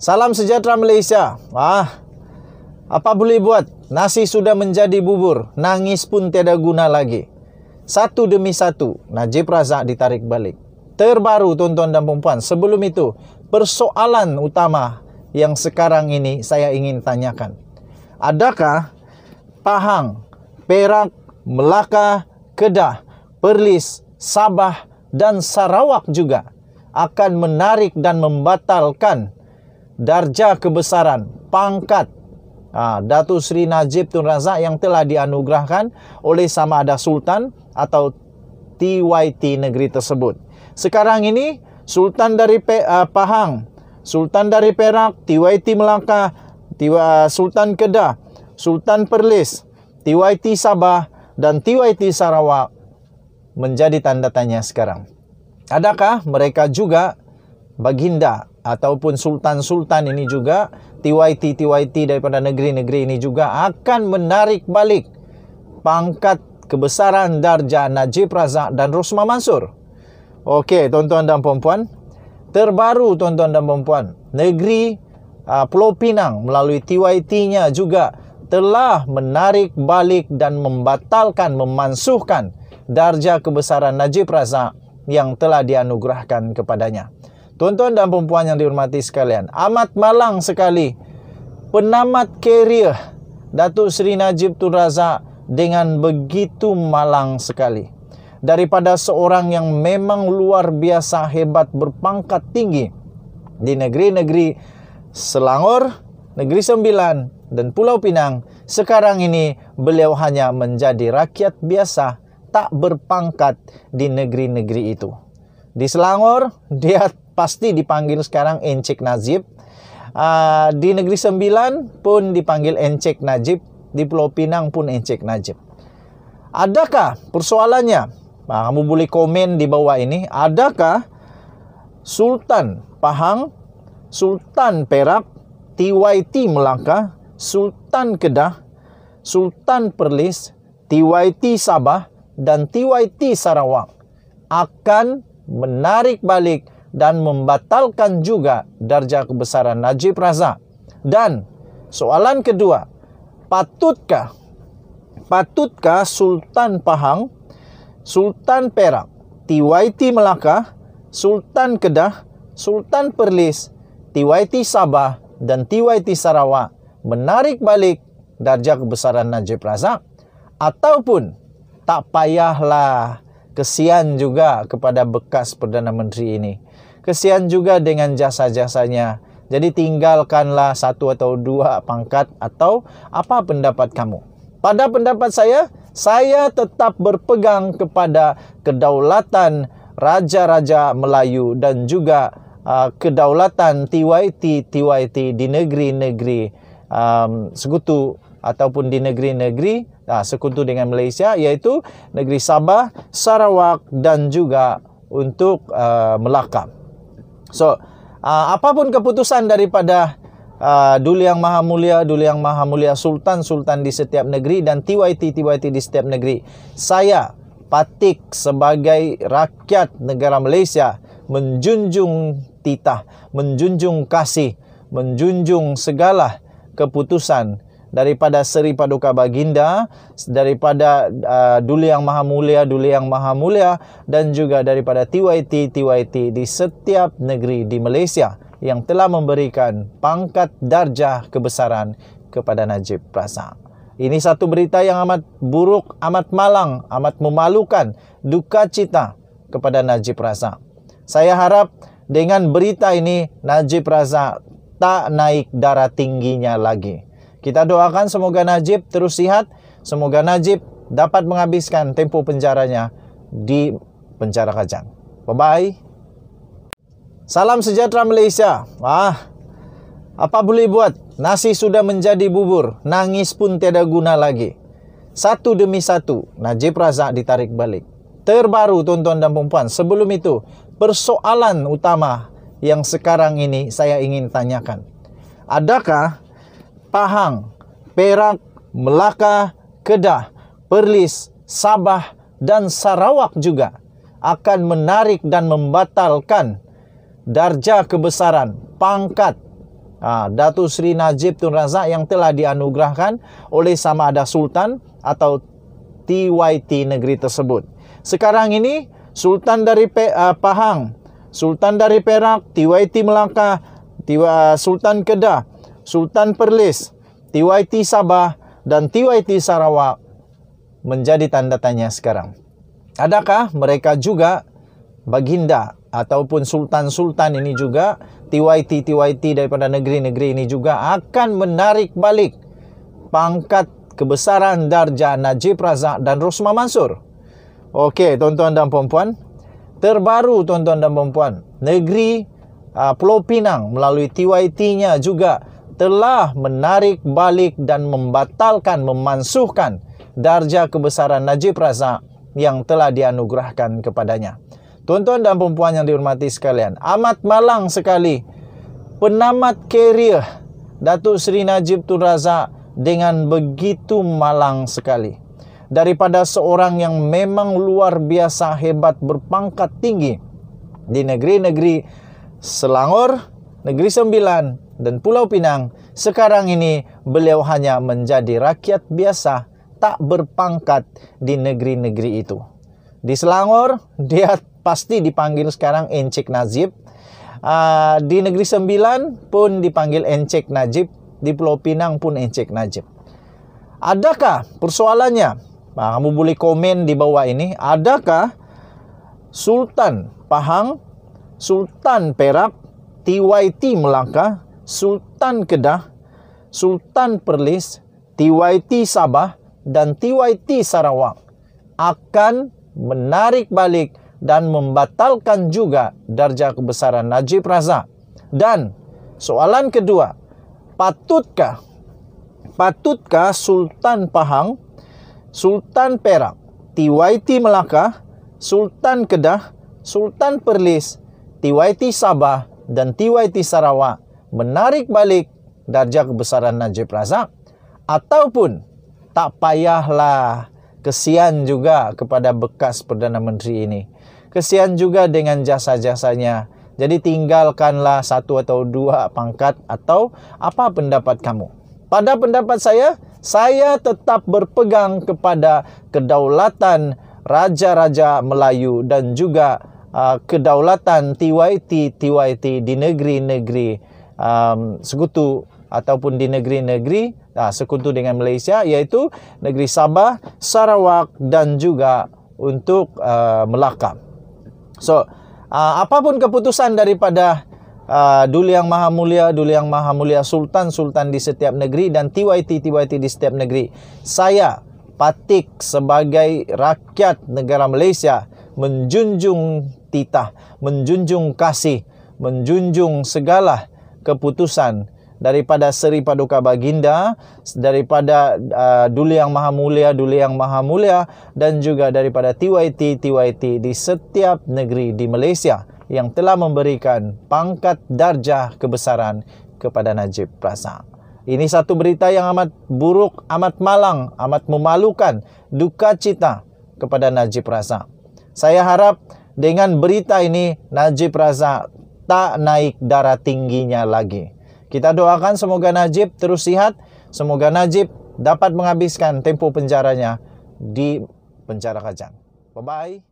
Salam sejahtera Malaysia. Wah, Apa boleh buat? Nasi sudah menjadi bubur. Nangis pun tiada guna lagi. Satu demi satu, Najib Razak ditarik balik. Terbaru tuan-tuan dan perempuan, sebelum itu, persoalan utama yang sekarang ini saya ingin tanyakan. Adakah Pahang, Perak, Melaka, Kedah, Perlis, Sabah dan Sarawak juga akan menarik dan membatalkan darjah kebesaran, pangkat uh, ha, Datu Sri Najib Tun Razak yang telah dianugerahkan oleh sama ada Sultan atau TYT negeri tersebut. Sekarang ini Sultan dari Pe- uh, Pahang, Sultan dari Perak, TYT Melaka, TYT, uh, eh, Sultan Kedah, Sultan Perlis, TYT Sabah dan TYT Sarawak menjadi tanda tanya sekarang. Adakah mereka juga baginda ataupun sultan-sultan ini juga TYT-TYT daripada negeri-negeri ini juga akan menarik balik pangkat kebesaran darjah Najib Razak dan Rosma Mansur. Okey, tuan-tuan dan puan-puan. Terbaru, tuan-tuan dan puan-puan. Negeri uh, Pulau Pinang melalui TYT-nya juga telah menarik balik dan membatalkan, memansuhkan darjah kebesaran Najib Razak yang telah dianugerahkan kepadanya. Tuan-tuan dan perempuan yang dihormati sekalian, amat malang sekali penamat karier Datuk Seri Najib Tun Razak dengan begitu malang sekali. Daripada seorang yang memang luar biasa hebat berpangkat tinggi di negeri-negeri Selangor, Negeri Sembilan dan Pulau Pinang, sekarang ini beliau hanya menjadi rakyat biasa tak berpangkat di negeri-negeri itu. Di Selangor, dia pasti dipanggil sekarang Encik Najib. Uh, di Negeri Sembilan pun dipanggil Encik Najib, di Pulau Pinang pun Encik Najib. Adakah persoalannya? Nah, kamu boleh komen di bawah ini. Adakah Sultan Pahang, Sultan Perak, TYT Melaka, Sultan Kedah, Sultan Perlis, TYT Sabah, dan TYT Sarawak akan menarik balik dan membatalkan juga darjah kebesaran Najib Razak. Dan soalan kedua, patutkah patutkah Sultan Pahang, Sultan Perak, TYT Melaka, Sultan Kedah, Sultan Perlis, TYT Sabah dan TYT Sarawak menarik balik darjah kebesaran Najib Razak ataupun tak payahlah kesian juga kepada bekas Perdana Menteri ini kesian juga dengan jasa-jasanya. Jadi tinggalkanlah satu atau dua pangkat atau apa pendapat kamu. Pada pendapat saya, saya tetap berpegang kepada kedaulatan raja-raja Melayu dan juga uh, kedaulatan TYT-TYT di negeri-negeri um, sekutu ataupun di negeri-negeri uh, sekutu dengan Malaysia iaitu negeri Sabah, Sarawak dan juga untuk uh, Melaka. So uh, apapun keputusan daripada uh, Duli Yang Maha Mulia, Duli Yang Maha Mulia Sultan, Sultan di setiap negeri dan TYT TYT di setiap negeri. Saya Patik sebagai rakyat negara Malaysia menjunjung titah, menjunjung kasih, menjunjung segala keputusan daripada Seri Paduka Baginda, daripada uh, Duli Yang Maha Mulia, Duli Yang Maha Mulia dan juga daripada TYT TYT di setiap negeri di Malaysia yang telah memberikan pangkat darjah kebesaran kepada Najib Razak. Ini satu berita yang amat buruk, amat malang, amat memalukan, duka cita kepada Najib Razak. Saya harap dengan berita ini Najib Razak tak naik darah tingginya lagi. Kita doakan semoga Najib terus sihat, semoga Najib dapat menghabiskan tempo penjaranya di penjara Kajang. Bye-bye. Salam sejahtera Malaysia. Wah, apa boleh buat? Nasi sudah menjadi bubur, nangis pun tiada guna lagi. Satu demi satu, Najib Razak ditarik balik. Terbaru tonton dan perempuan, sebelum itu, persoalan utama yang sekarang ini saya ingin tanyakan. Adakah Pahang, Perak, Melaka, Kedah, Perlis, Sabah dan Sarawak juga akan menarik dan membatalkan darjah kebesaran pangkat ah, ha, Datu Sri Najib Tun Razak yang telah dianugerahkan oleh sama ada Sultan atau TYT negeri tersebut. Sekarang ini Sultan dari Pe- uh, Pahang, Sultan dari Perak, TYT Melaka, eh, Sultan Kedah Sultan Perlis, TYT Sabah dan TYT Sarawak menjadi tanda tanya sekarang. Adakah mereka juga baginda ataupun sultan-sultan ini juga TYT-TYT daripada negeri-negeri ini juga akan menarik balik pangkat kebesaran Darjah Najib Razak dan Rosma Mansur? Okey, tuan-tuan dan puan-puan. Terbaru, tuan-tuan dan puan-puan. Negeri uh, Pulau Pinang melalui TYT-nya juga telah menarik balik dan membatalkan memansuhkan darjah kebesaran Najib Razak yang telah dianugerahkan kepadanya. Tuan-tuan dan puan-puan yang dihormati sekalian, amat malang sekali penamat kerier Datuk Seri Najib Tun Razak dengan begitu malang sekali. Daripada seorang yang memang luar biasa hebat berpangkat tinggi di negeri-negeri Selangor, Negeri Sembilan, dan Pulau Pinang, sekarang ini beliau hanya menjadi rakyat biasa tak berpangkat di negeri-negeri itu. Di Selangor, dia pasti dipanggil sekarang Encik Najib. Uh, di Negeri Sembilan pun dipanggil Encik Najib. Di Pulau Pinang pun Encik Najib. Adakah persoalannya? Nah, kamu boleh komen di bawah ini. Adakah Sultan Pahang, Sultan Perak, TYT Melaka, Sultan Kedah, Sultan Perlis, TYT Sabah dan TYT Sarawak akan menarik balik dan membatalkan juga darjah kebesaran Najib Razak. Dan soalan kedua, patutkah patutkah Sultan Pahang, Sultan Perak, TYT Melaka, Sultan Kedah, Sultan Perlis, TYT Sabah dan TYT Sarawak menarik balik darjah kebesaran Najib Razak ataupun tak payahlah kesian juga kepada bekas Perdana Menteri ini. Kesian juga dengan jasa-jasanya. Jadi tinggalkanlah satu atau dua pangkat atau apa pendapat kamu. Pada pendapat saya, saya tetap berpegang kepada kedaulatan raja-raja Melayu dan juga Ah, kedaulatan TYT TYT di negeri-negeri um, sekutu ataupun di negeri-negeri uh, sekutu dengan Malaysia iaitu negeri Sabah, Sarawak dan juga untuk uh, Melaka. So, uh, apapun keputusan daripada uh, Duli Yang Maha Mulia, Duli Yang Maha Mulia Sultan, Sultan di setiap negeri dan TYT TYT di setiap negeri, saya patik sebagai rakyat negara Malaysia menjunjung titah, menjunjung kasih, menjunjung segala keputusan daripada Seri Paduka Baginda, daripada uh, Duli Yang Maha Mulia, Duli Yang Maha Mulia dan juga daripada TYT TYT di setiap negeri di Malaysia yang telah memberikan pangkat darjah kebesaran kepada Najib Razak. Ini satu berita yang amat buruk, amat malang, amat memalukan, duka cita kepada Najib Razak. Saya harap dengan berita ini Najib rasa tak naik darah tingginya lagi. Kita doakan semoga Najib terus sihat, semoga Najib dapat menghabiskan tempo penjaranya di penjara Kajang. Bye bye.